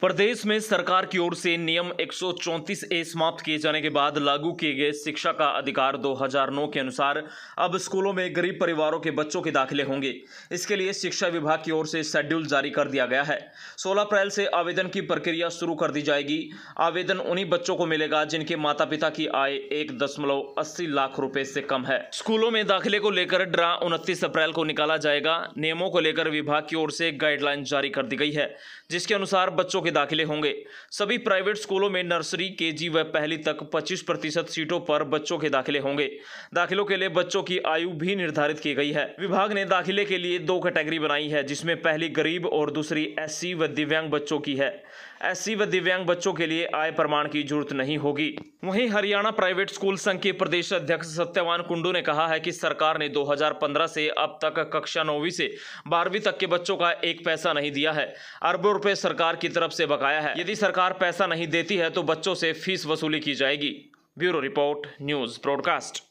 प्रदेश में सरकार की ओर से नियम 134 ए समाप्त किए जाने के बाद लागू किए गए शिक्षा का अधिकार 2009 के अनुसार अब स्कूलों में गरीब परिवारों के बच्चों के दाखिले होंगे इसके लिए शिक्षा विभाग की ओर से शेड्यूल जारी कर दिया गया है 16 अप्रैल से आवेदन की प्रक्रिया शुरू कर दी जाएगी आवेदन उन्हीं बच्चों को मिलेगा जिनके माता पिता की आय एक लाख रुपए से कम है स्कूलों में दाखिले को लेकर ड्रा उनतीस अप्रैल को निकाला जाएगा नियमों को लेकर विभाग की ओर से गाइडलाइन जारी कर दी गई है जिसके अनुसार बच्चों के के दाखिले होंगे सभी प्राइवेट स्कूलों में नर्सरी जी व पहली तक 25 प्रतिशत सीटों पर बच्चों के दाखिले होंगे दाखिलों के लिए बच्चों की आयु भी निर्धारित की गई है विभाग ने दाखिले के लिए दो कैटेगरी बनाई है जिसमें पहली गरीब और दूसरी एस व दिव्यांग बच्चों की है एस व दिव्यांग बच्चों के लिए आय प्रमाण की जरूरत नहीं होगी वहीं हरियाणा प्राइवेट स्कूल संघ के प्रदेश अध्यक्ष सत्यवान कुंडू ने कहा है कि सरकार ने 2015 से अब तक कक्षा नौवीं से बारहवीं तक के बच्चों का एक पैसा नहीं दिया है अरबों रुपए सरकार की तरफ से से बकाया है यदि सरकार पैसा नहीं देती है तो बच्चों से फीस वसूली की जाएगी ब्यूरो रिपोर्ट न्यूज ब्रॉडकास्ट